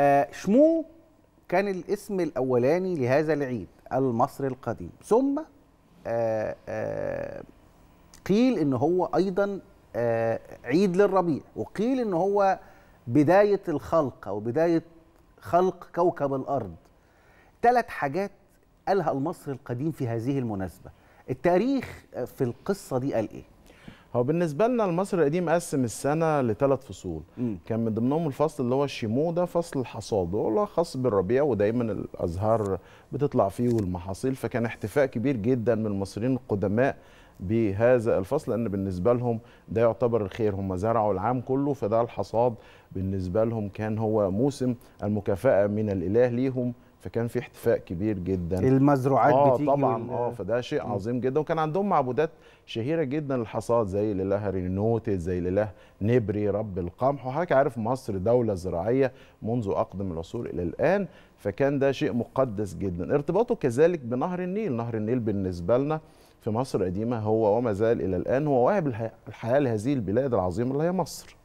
آه، شمو كان الاسم الاولاني لهذا العيد المصري القديم ثم آه، آه، قيل ان هو ايضا عيد للربيع وقيل ان هو بدايه الخلق او بدايه خلق كوكب الارض ثلاث حاجات قالها المصري القديم في هذه المناسبه التاريخ في القصه دي قال ايه هو بالنسبه لنا المصري القديم قسم السنه لثلاث فصول م. كان من ضمنهم الفصل اللي هو الشيمو ده فصل الحصاد هو خاص بالربيع ودايما الازهار بتطلع فيه والمحاصيل فكان احتفاء كبير جدا من المصريين القدماء بهذا الفصل لان بالنسبه لهم ده يعتبر الخير هم زرعوا العام كله فده الحصاد بالنسبه لهم كان هو موسم المكافاه من الاله ليهم فكان في احتفاء كبير جدا المزروعات آه بتيجي طبعا وال... اه فده شيء عظيم جدا وكان عندهم معبودات شهيره جدا للحصاد زي الاله رينوتي زي الاله نبري رب القمح وحضرتك عارف مصر دوله زراعيه منذ اقدم العصور الى الان فكان ده شيء مقدس جدا ارتباطه كذلك بنهر النيل نهر النيل بالنسبه لنا في مصر القديمه هو وما زال الى الان هو واهب الحياه لهذه البلاد العظيمه اللي هي مصر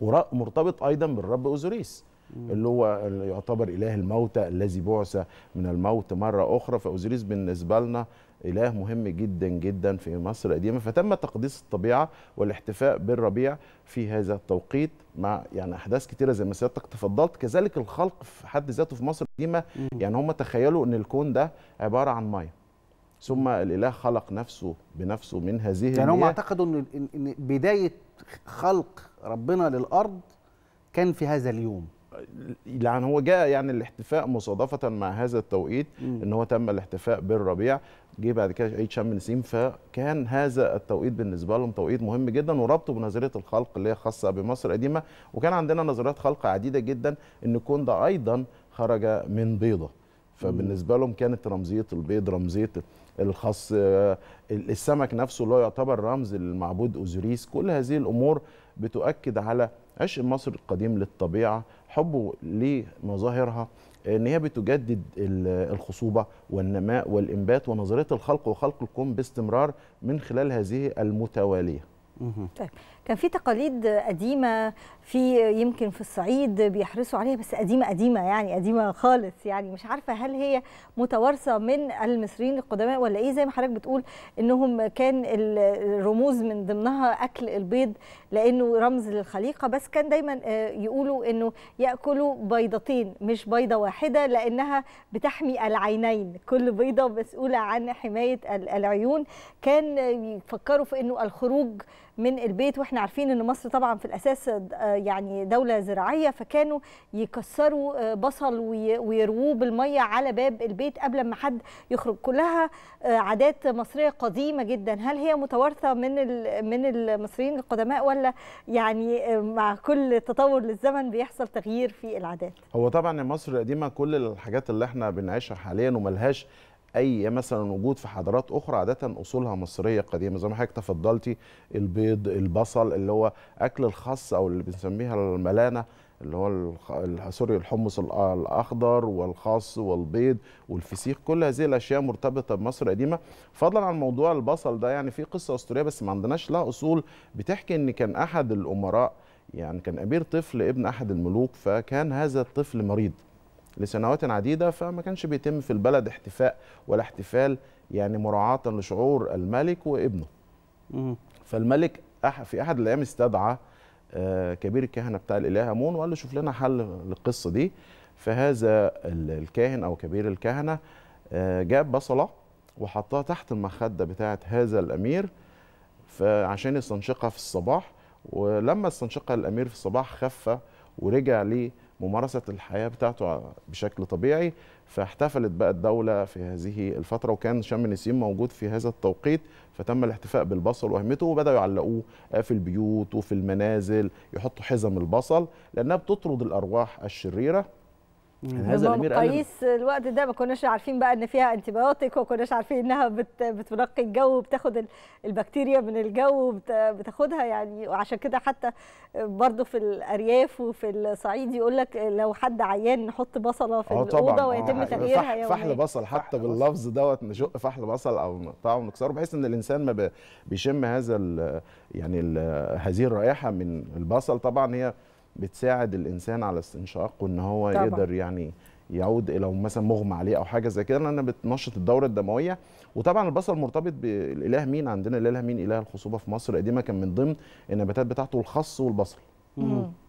ومرتبط ايضا بالرب اوزوريس اللي هو يعتبر اله الموتى الذي بعث من الموت مره اخرى فاوزيريس بالنسبه لنا اله مهم جدا جدا في مصر القديمه فتم تقديس الطبيعه والاحتفاء بالربيع في هذا التوقيت مع يعني احداث كتيره زي ما سيادتك تفضلت كذلك الخلق في حد ذاته في مصر القديمه يعني هم تخيلوا ان الكون ده عباره عن ميه ثم الاله خلق نفسه بنفسه من هذه يعني هم اعتقدوا ان بدايه خلق ربنا للارض كان في هذا اليوم يعني هو جاء يعني الاحتفاء مصادفه مع هذا التوقيت م. ان هو تم الاحتفاء بالربيع جه بعد كده عيد شم نسيم فكان هذا التوقيت بالنسبه لهم توقيت مهم جدا وربطه بنظريه الخلق اللي هي خاصه بمصر القديمه وكان عندنا نظريات خلق عديده جدا ان الكون ده ايضا خرج من بيضه فبالنسبه لهم كانت رمزيه البيض رمزيه الخاص آه، السمك نفسه اللي هو يعتبر رمز للمعبود اوزوريس كل هذه الامور بتؤكد على عشق مصر القديم للطبيعه حبه لمظاهرها ان هي بتجدد الخصوبه والنماء والانبات ونظريه الخلق وخلق الكون باستمرار من خلال هذه المتواليه. طيب كان في تقاليد قديمه في يمكن في الصعيد بيحرصوا عليها بس قديمه قديمه يعني قديمه خالص يعني مش عارفه هل هي متوارثه من المصريين القدماء ولا ايه زي ما حضرتك بتقول انهم كان الرموز من ضمنها اكل البيض لانه رمز للخليقه بس كان دايما آه، يقولوا انه ياكلوا بيضتين مش بيضه واحده لانها بتحمي العينين كل بيضه مسؤوله عن حمايه العيون كان يفكروا في انه الخروج من البيت واحنا عارفين ان مصر طبعا في الاساس آه، يعني دوله زراعيه فكانوا يكسروا آه، بصل ويرووه بالميه على باب البيت قبل ما حد يخرج كلها آه، عادات مصريه قديمه جدا هل هي متوارثه من من المصريين القدماء ولا يعني مع كل تطور للزمن بيحصل تغيير في العادات هو طبعا مصر القديمه كل الحاجات اللي احنا بنعيشها حاليا وملهاش اي مثلا وجود في حضارات اخرى عاده اصولها مصريه قديمه زي ما حضرتك تفضلتي البيض البصل اللي هو اكل الخاص او اللي بنسميها الملانه اللي هو سوري الحمص الاخضر والخاص والبيض والفسيخ كل هذه الاشياء مرتبطه بمصر القديمه فضلا عن موضوع البصل ده يعني في قصه اسطوريه بس ما عندناش لها اصول بتحكي ان كان احد الامراء يعني كان امير طفل ابن احد الملوك فكان هذا الطفل مريض لسنوات عديدة فما كانش بيتم في البلد احتفاء ولا احتفال يعني مراعاة لشعور الملك وابنه فالملك في أحد الأيام استدعى آه، كبير الكهنة بتاع الإله أمون وقال له شوف لنا حل للقصة دي فهذا الكاهن أو كبير الكهنة آه، جاب بصلة وحطها تحت المخدة بتاعة هذا الأمير فعشان يستنشقها في الصباح ولما استنشقها الأمير في الصباح خف ورجع ليه ممارسه الحياه بتاعته بشكل طبيعي فاحتفلت بقى الدوله في هذه الفتره وكان شم نسيم موجود في هذا التوقيت فتم الاحتفاء بالبصل واهمته وبداوا يعلقوه في البيوت وفي المنازل يحطوا حزم البصل لانها بتطرد الارواح الشريره يعني هذا الامير قيس الوقت ده ما كناش عارفين بقى ان فيها انتبيوتيك وما كناش عارفين انها بت بتنقي الجو وبتاخد البكتيريا من الجو وبتاخدها يعني وعشان كده حتى برضه في الارياف وفي الصعيد يقول لك لو حد عيان نحط بصله في آه، الاوضه ويتم يعني تغييرها يوميا فحل بصل حتى باللفظ دوت نشق فحل بصل او نقطعه ونكسره بحيث ان الانسان ما بيشم هذا يعني هذه الرائحه من البصل طبعا هي بتساعد الانسان على استنشاقه ان هو طبعا. يقدر يعني يعود لو مثلا مغمى عليه او حاجه زي كده لانها بتنشط الدوره الدمويه وطبعا البصل مرتبط بالاله مين عندنا الاله مين اله الخصوبه في مصر قديمه كان من ضمن النباتات بتاعته الخص والبصل